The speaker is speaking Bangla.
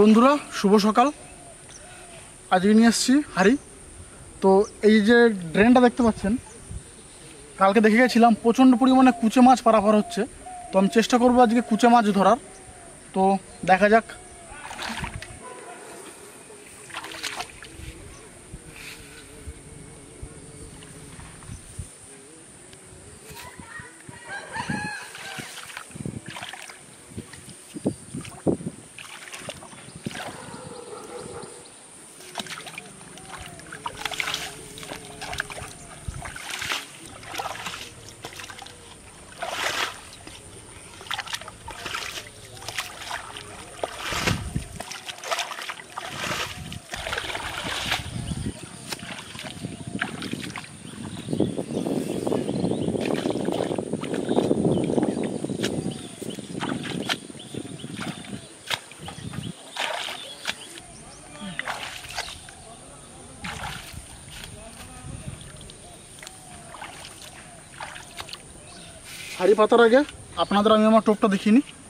বন্ধুরা শুভ সকাল আজকে নিয়ে আসছি হারি তো এই যে ড্রেনটা দেখতে পাচ্ছেন কালকে দেখে গেছিলাম প্রচণ্ড পরিমাণে কুচে মাছ পারাপার হচ্ছে তো আমি চেষ্টা করবো আজকে কুচে মাছ ধরার তো দেখা যাক হাড়ি পাতার আগে আপনাদের আমি আমার টোপটা দেখিনি